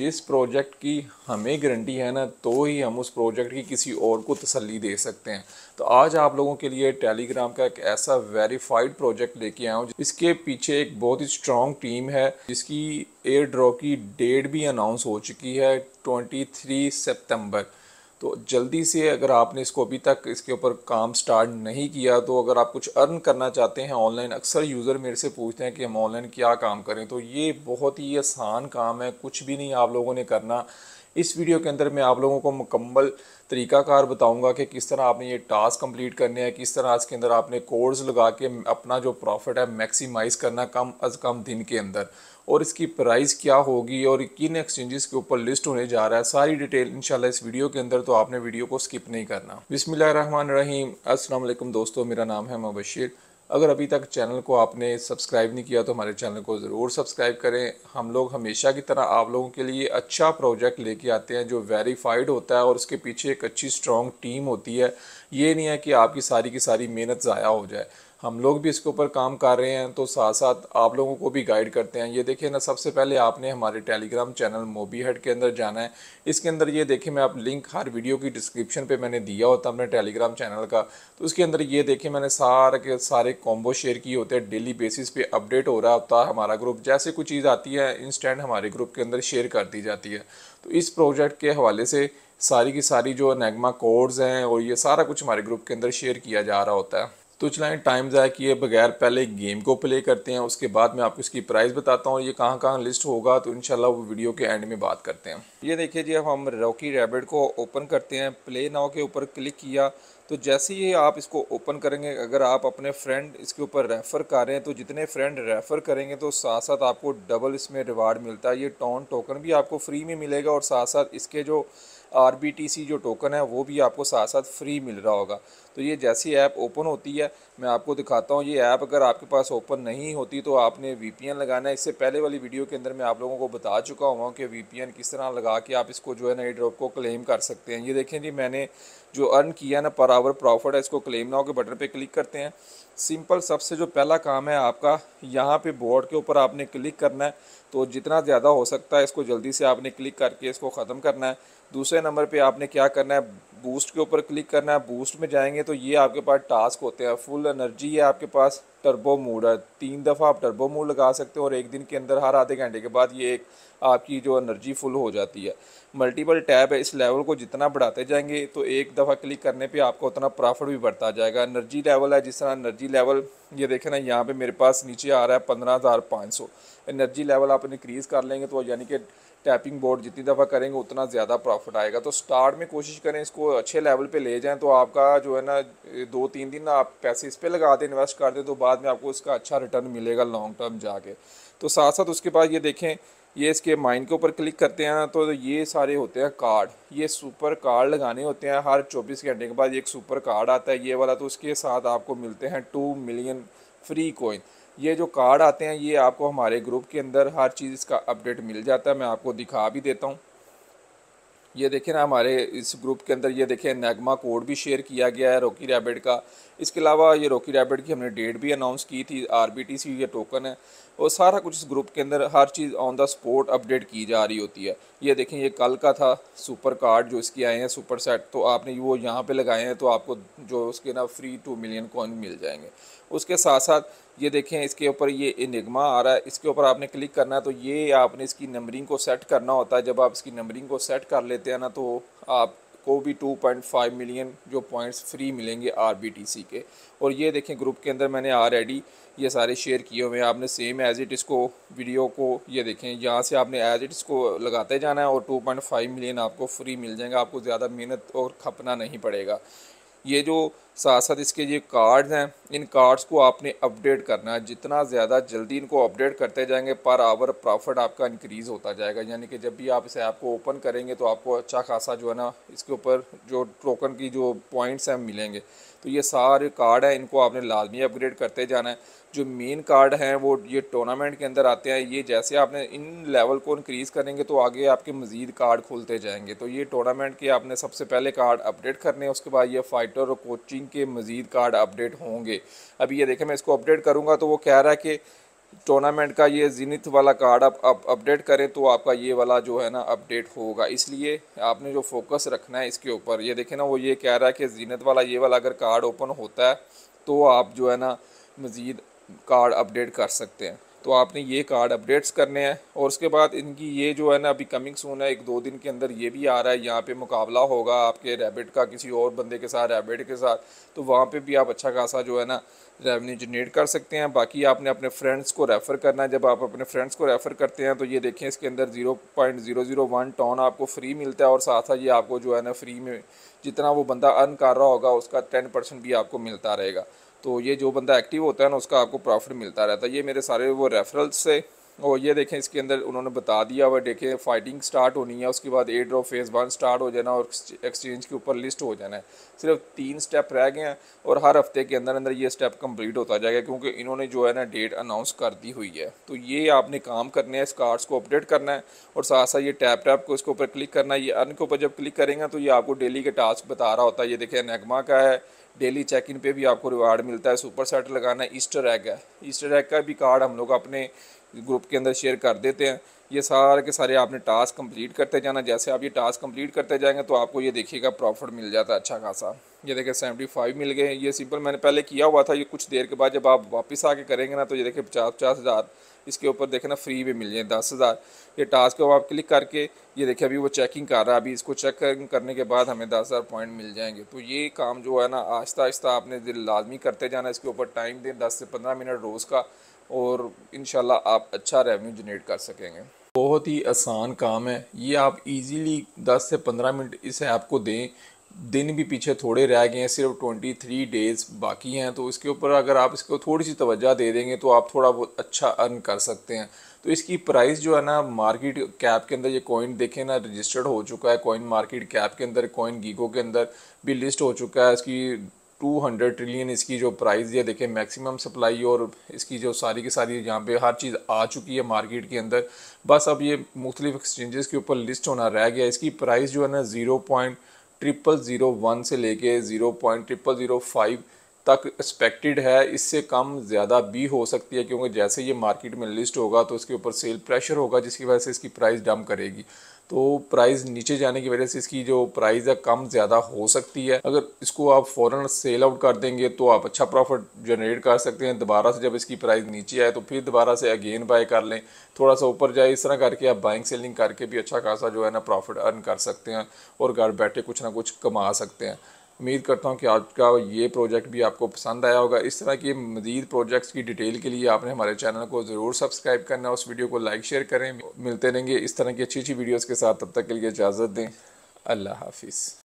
जिस प्रोजेक्ट की हमें गारंटी है ना तो ही हम उस प्रोजेक्ट की किसी और को तसल्ली दे सकते हैं तो आज आप लोगों के लिए टेलीग्राम का एक ऐसा वेरीफाइड प्रोजेक्ट लेके आया हूँ इसके पीछे एक बहुत ही स्ट्रॉन्ग टीम है जिसकी एयर ड्रॉ की डेट भी अनाउंस हो चुकी है 23 सितंबर तो जल्दी से अगर आपने इसको अभी तक इसके ऊपर काम स्टार्ट नहीं किया तो अगर आप कुछ अर्न करना चाहते हैं ऑनलाइन अक्सर यूज़र मेरे से पूछते हैं कि हम ऑनलाइन क्या काम करें तो ये बहुत ही आसान काम है कुछ भी नहीं आप लोगों ने करना इस वीडियो के अंदर मैं आप लोगों को मुकम्मल तरीकाकार बताऊंगा कि किस तरह आपने ये टास्क कंप्लीट करने हैं किस तरह इसके अंदर आपने कोर्स लगा के अपना जो प्रॉफिट है मैक्सिमाइज़ करना कम अज़ कम दिन के अंदर और इसकी प्राइस क्या होगी और किन एक्सचेंजेस के ऊपर लिस्ट होने जा रहा है सारी डिटेल इंशाल्लाह इस वीडियो के अंदर तो आपने वीडियो को स्किप नहीं करना बिसमीम असलम दोस्तों मेरा नाम है मबशीर अगर अभी तक चैनल को आपने सब्सक्राइब नहीं किया तो हमारे चैनल को ज़रूर सब्सक्राइब करें हम लोग हमेशा की तरह आप लोगों के लिए अच्छा प्रोजेक्ट लेके आते हैं जो वेरीफाइड होता है और उसके पीछे एक अच्छी स्ट्रॉन्ग टीम होती है ये नहीं है कि आपकी सारी की सारी मेहनत ज़ाया हो जाए हम लोग भी इसके ऊपर काम कर रहे हैं तो साथ साथ आप लोगों को भी गाइड करते हैं ये देखिए ना सबसे पहले आपने हमारे टेलीग्राम चैनल मोबी हट के अंदर जाना है इसके अंदर ये देखिए मैं आप लिंक हर वीडियो की डिस्क्रिप्शन पे मैंने दिया होता अपने टेलीग्राम चैनल का तो उसके अंदर ये देखिए मैंने सारे के सारे कॉम्बो शेयर किए होते हैं डेली बेसिस पे अपडेट हो रहा होता है हमारा ग्रुप जैसे कोई चीज़ आती है इंस्टेंट हमारे ग्रुप के अंदर शेयर कर दी जाती है तो इस प्रोजेक्ट के हवाले से सारी की सारी जो नेगमा कोड्स हैं और ये सारा कुछ हमारे ग्रुप के अंदर शेयर किया जा रहा होता है तो चलाएं टाइम ज़ाया किए बगैर पहले गेम को प्ले करते हैं उसके बाद मैं आपको इसकी प्राइस बताता हूँ ये कहाँ कहाँ लिस्ट होगा तो इनशाला वो वीडियो के एंड में बात करते हैं ये देखिए जी अब हम रॉकी रैबिट को ओपन करते हैं प्ले नाव के ऊपर क्लिक किया तो जैसे ही आप इसको ओपन करेंगे अगर आप अपने फ्रेंड इसके ऊपर रेफ़र कर रहे हैं तो जितने फ्रेंड रेफ़र करेंगे तो साथ साथ आपको डबल इसमें रिवार्ड मिलता है ये टॉन टोकन भी आपको फ्री में मिलेगा और साथ साथ इसके जो आर जो टोकन है वो भी आपको साथ साथ फ्री मिल रहा होगा तो ये जैसी ऐप ओपन होती है मैं आपको दिखाता हूँ ये ऐप अगर आपके पास ओपन नहीं होती तो आपने एन लगाना है इससे पहले वाली वीडियो के अंदर मैं आप लोगों को बता चुका हुआ कि एन किस तरह लगा के आप इसको जो है ना ए ड्रॉप को क्लेम कर सकते हैं ये देखें जी मैंने जो अर्न किया ना पर आवर प्रॉफिट है इसको क्लेम ना के बटन पर क्लिक करते हैं सिंपल सबसे जो पहला काम है आपका यहाँ पे बोर्ड के ऊपर आपने क्लिक करना है तो जितना ज़्यादा हो सकता है इसको जल्दी से आपने क्लिक करके इसको ख़त्म करना है दूसरे नंबर पे आपने क्या करना है बूस्ट के ऊपर क्लिक करना है बूस्ट में जाएंगे तो ये आपके पास टास्क होते हैं फुल एनर्जी है आपके पास टर्बो मूड है तीन दफ़ा आप टर्बो मूड लगा सकते हो और एक दिन के अंदर हर आधे घंटे के बाद ये एक आपकी जो एनर्जी फुल हो जाती है मल्टीपल टैब है इस लेवल को जितना बढ़ाते जाएंगे तो एक दफ़ा क्लिक करने पे आपका उतना प्रॉफिट भी बढ़ता जाएगा एनर्जी लेवल है जिस तरह एनर्जी लेवल ये देखें ना यहाँ पे मेरे पास नीचे आ रहा है पंद्रह हज़ार पाँच सौ एनर्जी लेवल आप इनक्रीज कर लेंगे तो यानी कि टैपिंग बोर्ड जितनी दफ़ा करेंगे उतना ज़्यादा प्रॉफिट आएगा तो स्टार्ट में कोशिश करें इसको अच्छे लेवल पे ले जाएं तो आपका जो है ना दो तीन दिन आप पैसे इस पर लगा दें इन्वेस्ट कर दें तो बाद में आपको इसका अच्छा रिटर्न मिलेगा लॉन्ग टर्म जाके तो साथ साथ उसके बाद ये देखें ये इसके माइन के ऊपर क्लिक करते हैं तो ये सारे होते हैं कार्ड ये सुपर कार्ड लगाने होते हैं हर 24 घंटे के बाद एक सुपर कार्ड आता है ये वाला तो उसके साथ आपको मिलते हैं टू मिलियन फ्री कोइन ये जो कार्ड आते हैं ये आपको हमारे ग्रुप के अंदर हर चीज़ का अपडेट मिल जाता है मैं आपको दिखा भी देता हूँ ये देखें ना हमारे इस ग्रुप के अंदर ये देखें नगमा कोड भी शेयर किया गया है रॉकी रैबिट का इसके अलावा ये रॉकी रैबिट की हमने डेट भी अनाउंस की थी आर बी टी सी ये टोकन है और सारा कुछ इस ग्रुप के अंदर हर चीज़ ऑन द स्पॉट अपडेट की जा रही होती है ये देखें ये कल का था सुपर कार्ड जो इसके आए हैं सुपर सेट तो आपने वो यहाँ पे लगाए हैं तो आपको जो उसके ना फ्री टू मिलियन कॉइन मिल जाएंगे उसके साथ साथ ये देखें इसके ऊपर ये निगमा आ रहा है इसके ऊपर आपने क्लिक करना है तो ये आपने इसकी नंबरिंग को सेट करना होता है जब आप इसकी नंबरिंग को सेट कर लेते हैं ना तो आप को भी 2.5 मिलियन जो पॉइंट्स फ्री मिलेंगे आरबीटीसी के और ये देखें ग्रुप के अंदर मैंने आर ये सारे शेयर किए हुए हैं आपने सेम एज इट इसको वीडियो को ये देखें यहाँ से आपने एज इट इसको लगाते जाना है और 2.5 मिलियन आपको फ्री मिल जाएगा आपको ज़्यादा मेहनत और खपना नहीं पड़ेगा ये जो साथ साथ इसके ये कार्ड्स हैं इन कार्ड्स को आपने अपडेट करना है जितना ज़्यादा जल्दी इनको अपडेट करते जाएंगे पर आवर प्रॉफिट आपका इंक्रीज़ होता जाएगा यानी कि जब भी आप इस ऐप को ओपन करेंगे तो आपको अच्छा खासा जो है ना इसके ऊपर जो टोकन की जो पॉइंट्स हैं मिलेंगे तो ये सारे कार्ड हैं इनको आपने लाजमी अपग्रेड करते जाना है जो मेन कार्ड हैं वो ये टूर्नामेंट के अंदर आते हैं ये जैसे आपने इन लेवल को इंक्रीज़ करेंगे तो आगे आपके मज़ीद कार्ड खुलते जाएंगे तो ये टूर्नामेंट के आपने सबसे पहले कार्ड अपडेट करने हैं उसके बाद ये फ़ाइटर और कोचिंग के मज़ीद कार्ड अपडेट होंगे अभी ये देखें मैं इसको अपडेट करूँगा तो वो कह रहा है कि टूर्नामेंट का ये जीनिथ वाला कार्ड आप अप, अपडेट करें तो आपका ये वाला जो है ना अपडेट होगा इसलिए आपने जो फोकस रखना है इसके ऊपर ये देखें ना वो ये कह रहा है कि जीनत वाला ये वाला अगर कार्ड ओपन होता है तो आप जो है ना मज़ीद कार्ड अपडेट कर सकते हैं तो आपने ये कार्ड अपडेट्स करने हैं और उसके बाद इनकी ये जो है ना अभी कमिंग सून है एक दो दिन के अंदर ये भी आ रहा है यहाँ पे मुकाबला होगा आपके रैबिट का किसी और बंदे के साथ रैबिट के साथ तो वहाँ पे भी आप अच्छा खासा जो है ना रेवेन्यू जनरेट कर सकते हैं बाकी आपने अपने फ्रेंड्स को रेफ़र करना है जब आप अपने फ्रेंड्स को रेफ़र करते हैं तो ये देखें इसके अंदर zero point zero zero one ton आपको फ्री मिलता है और साथ साथ ये आपको जो है ना फ्री में जितना वो बंदा अर्न कर रहा होगा उसका टेन परसेंट भी आपको मिलता रहेगा तो ये जो बंदा एक्टिव होता है ना उसका आपको प्रॉफिट मिलता रहता है ये मेरे सारे वो रेफरल्स से और ये देखें इसके अंदर उन्होंने बता दिया वह देखें फाइटिंग स्टार्ट होनी है उसके बाद ए फेज़ वन स्टार्ट हो जाना और एक्सचेंज के ऊपर लिस्ट हो जाना है सिर्फ तीन स्टेप रह गए हैं और हर हफ्ते के अंदर अंदर ये स्टेप कंप्लीट होता जाएगा क्योंकि इन्होंने जो है ना डेट अनाउंस कर दी हुई है तो ये आपने काम करने हैं इस कार्ड्स को अपडेट करना है और साथ साथ ये टैप टैप को इसके ऊपर क्लिक करना है ये अर्न के ऊपर जब क्लिक करेंगे तो ये आपको डेली के टास्क बता रहा होता है ये देखें नेगमा का है डेली चेक इन पे भी आपको रिवार्ड मिलता है सुपर सेट लगाना है ईस्टर एग है ईस्टर एग का भी कार्ड हम लोग अपने ग्रुप के अंदर शेयर कर देते हैं ये सारे के सारे आपने टास्क कंप्लीट करते जाना जैसे आप ये टास्क कंप्लीट करते जाएंगे तो आपको ये देखिएगा प्रॉफिट मिल जाता है अच्छा खासा ये देखिए सेवेंटी फाइव मिल गए ये सिंपल मैंने पहले किया हुआ था ये कुछ देर के बाद जब आप वापस आके करेंगे ना तो ये देखिए पचास पचास हज़ार इसके ऊपर देखना फ्री में मिल जाए दस हज़ार ये टास्क को आप क्लिक करके ये देखिए अभी वो चेकिंग कर रहा है अभी इसको चेक करने के बाद हमें दस हज़ार पॉइंट मिल जाएंगे तो ये काम जो है ना आहिस्ता आहिस्ता आपने दिल लाजमी करते जाना इसके ऊपर टाइम दें दस से पंद्रह मिनट रोज़ का और इन आप अच्छा रेवन्यू जनरेट कर सकेंगे बहुत ही आसान काम है ये आप इजीली 10 से 15 मिनट इस ऐप को दें दिन भी पीछे थोड़े रह गए हैं सिर्फ ट्वेंटी थ्री डेज़ बाकी हैं तो इसके ऊपर अगर आप इसको थोड़ी सी तवज्जा दे देंगे तो आप थोड़ा बहुत अच्छा अर्न कर सकते हैं तो इसकी प्राइस जो है ना मार्केट कैप के अंदर ये कॉइन देखें ना रजिस्टर्ड हो चुका है कॉइन मार्केट कैप के अंदर कॉइन गीगो के अंदर भी लिस्ट हो चुका है इसकी 200 ट्रिलियन इसकी जो प्राइस है देखें मैक्सिमम सप्लाई और इसकी जो सारी की सारी यहाँ पे हर चीज़ आ चुकी है मार्केट के अंदर बस अब ये मुख्तलिफ एक्सचेंजेस के ऊपर लिस्ट होना रह गया इसकी प्राइस जो है ना zero point triple zero one से लेके zero point triple zero five तक एक्सपेक्टेड है इससे कम ज़्यादा भी हो सकती है क्योंकि जैसे ये मार्केट में लिस्ट होगा तो इसके ऊपर सेल प्रेशर होगा जिसकी वजह से इसकी प्राइस डम करेगी तो प्राइस नीचे जाने की वजह से इसकी जो प्राइस है कम ज़्यादा हो सकती है अगर इसको आप फ़ौरन सेल आउट कर देंगे तो आप अच्छा प्रॉफिट जनरेट कर सकते हैं दोबारा से जब इसकी प्राइस नीचे आए तो फिर दोबारा से अगेन बाय कर लें थोड़ा सा ऊपर जाए इस तरह करके आप बाइंग सेलिंग करके भी अच्छा खासा जो है ना प्रॉफिट अर्न कर सकते हैं और घर बैठे कुछ ना कुछ कमा सकते हैं उम्मीद करता हूँ कि आज का ये प्रोजेक्ट भी आपको पसंद आया होगा इस तरह की मजीद प्रोजेक्ट्स की डिटेल के लिए आपने हमारे चैनल को ज़रूर सब्सक्राइब करना उस वीडियो को लाइक शेयर करें मिलते रहेंगे इस तरह की अच्छी अच्छी वीडियोज़ के साथ तब तक के लिए इजाज़त दें अल्लाह हाफिज़